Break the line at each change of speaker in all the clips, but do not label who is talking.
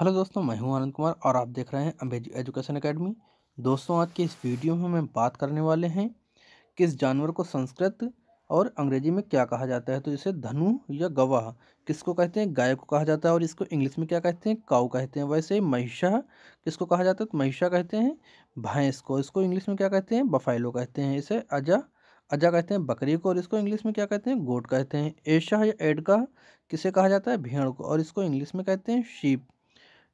hello दोस्तों मैं हूं आनंद कुमार और आप देख रहे हैं अम्बेजी एजुकेशन एकेडमी दोस्तों आज के इस वीडियो में हम बात करने वाले हैं किस जानवर को संस्कृत और अंग्रेजी में क्या कहा जाता है तो इसे धनु या गवाह किसको कहते हैं गाय को कहा जाता है और इसको इंग्लिश में क्या कहते हैं काऊ कहते हैं वैसे महिषा किसको कहा जाता है तो महिषा कहते हैं भैंस को इसको इंग्लिश में क्या कहते हैं बफाइलो कहते हैं इसे अजा अजा कहते हैं बकरी को और इसको इंग्लिश में क्या कहते हैं गोट कहते हैं एशा या एडका किसे कहा जाता है भेड़ को और इसको इंग्लिश में कहते हैं शीप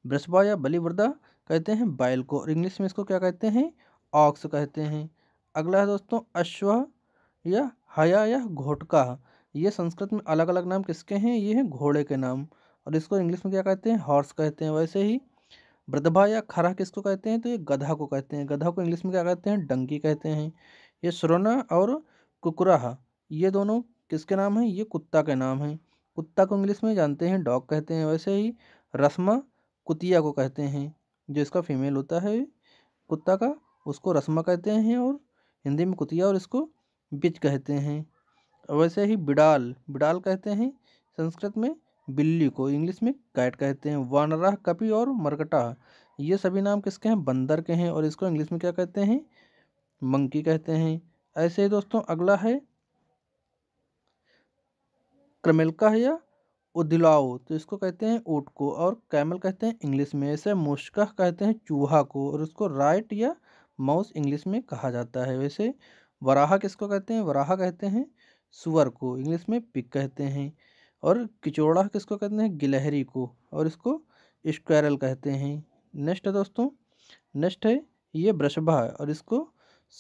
ब्रसबा या बलिवृदा कहते हैं बैल को और इंग्लिश में इसको क्या कहते हैं ऑक्स कहते हैं अगला है दोस्तों अश्व या हया या घोटका ये संस्कृत में अलग अलग नाम किसके हैं ये हैं घोड़े के नाम और इसको इंग्लिश में क्या कहते हैं हॉर्स कहते हैं वैसे ही वृद्धा या खरा किसको कहते हैं तो ये गधा को कहते हैं गधा को इंग्लिश में क्या कहते हैं डंकी कहते हैं ये सुरना और कुकुरा ये दोनों किसके नाम हैं ये कुत्ता के नाम हैं कुत्ता को इंग्लिश में जानते हैं डॉग कहते हैं वैसे ही रस्मा कुतिया को कहते हैं जो इसका फीमेल होता है कुत्ता का उसको रस्मा कहते हैं और हिंदी में कुतिया और इसको बिच कहते हैं वैसे ही बिडाल बिडाल कहते हैं संस्कृत में बिल्ली को इंग्लिश में कैट कहते हैं वानराह कपि और मरकटा ये सभी नाम किसके हैं बंदर के हैं और इसको इंग्लिश में क्या कहते हैं मंकी कहते हैं ऐसे ही दोस्तों अगला है क्रमेलका है या उदिलाओ तो इसको कहते हैं ऊँट को और कैमल कहते हैं इंग्लिश में ऐसे मुश्कह कहते हैं चूहा को और उसको राइट या माउस इंग्लिश में कहा जाता है वैसे वराहा किसको कहते हैं वराहा कहते हैं सुअर को इंग्लिश में पिक कहते हैं और किचोड़ा किसको कहते हैं गिलहरी को और इसको स्क्वायरल कहते हैं नेक्स्ट है दोस्तों नेक्स्ट है ये ब्रशभा और इसको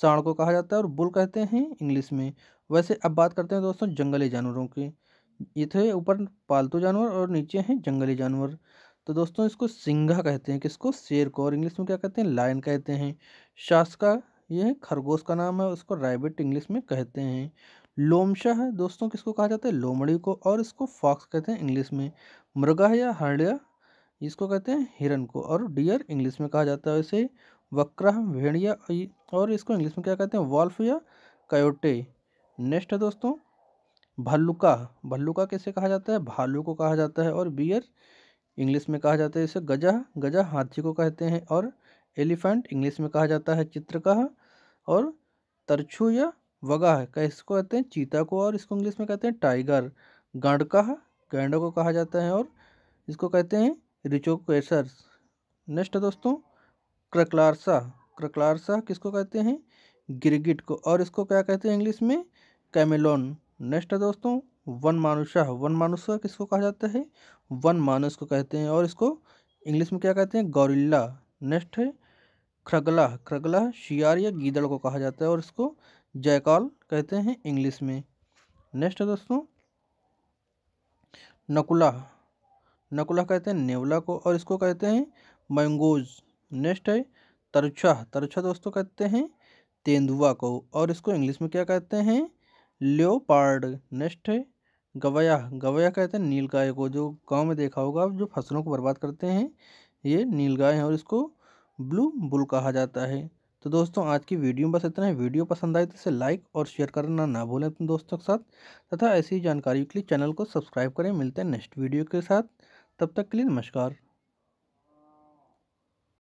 साँड़ को कहा जाता है और बुल कहते हैं इंग्लिश में वैसे अब बात करते हैं दोस्तों जंगली जानवरों की ये थे ऊपर पालतू जानवर और नीचे हैं जंगली जानवर तो दोस्तों इसको सिंघा कहते हैं किसको शेर को और इंग्लिश में क्या कहते हैं लायन कहते हैं शासका ये है खरगोश का नाम है उसको राइबिट इंग्लिश में कहते हैं लोमशा है दोस्तों किसको कहा जाता है लोमड़ी को और इसको फॉक्स कहते हैं इंग्लिश में मृगा या हरड़िया इसको कहते हैं हिरन को और डियर इंग्लिश में कहा जाता है इसे वक्रा भेड़िया और इसको इंग्लिश में क्या कहते हैं वॉल्फ या कयोटे नेक्स्ट है दोस्तों भल्लुका भल्लुका कैसे कहा जाता है भालू को कहा जाता है और बियर इंग्लिश में कहा जाता है इसे गजा गजा हाथी को कहते हैं और एलिफेंट इंग्लिश में कहा जाता है चित्रकह और तरछू या वगा है इसको कहते हैं चीता को और इसको इंग्लिश में कहते हैं टाइगर का गैंडो को कहा जाता है और इसको कहते हैं रिचोकेसर्स नेक्स्ट दोस्तों क्रकलारसा क्रकलारसा किसको कहते हैं गिरगिट को और इसको क्या कहते हैं इंग्लिश में कैमेलोन नेक्स्ट है दोस्तों वन मानुषा वन मानुषा किसको कहा जाता है वन मानुष को कहते हैं और इसको इंग्लिश में क्या कहते हैं गौरिल्ला नेक्स्ट है खरगला खरगला शियार या गीदड़ को कहा जाता है और इसको जयकाल कहते हैं इंग्लिश में नेक्स्ट है दोस्तों नकुला नकुला कहते हैं नेवला को और इसको कहते हैं मैंगोज नेक्स्ट है तरछा तरुछा दोस्तों कहते हैं तेंदुआ को और इसको इंग्लिश में क्या कहते हैं लियोपार्ड नेक्स्ट है गवया गवया कहते हैं नील गाय को जो गांव में देखा होगा जो फसलों को बर्बाद करते हैं ये नील गाय है और इसको ब्लू बुल कहा जाता है तो दोस्तों आज की वीडियो में बस इतना है वीडियो पसंद आए तो इसे लाइक और शेयर करना ना भूलें अपने दोस्तों के साथ तथा ऐसी जानकारी के लिए चैनल को सब्सक्राइब करें मिलते हैं नेक्स्ट वीडियो के साथ तब तक के लिए नमस्कार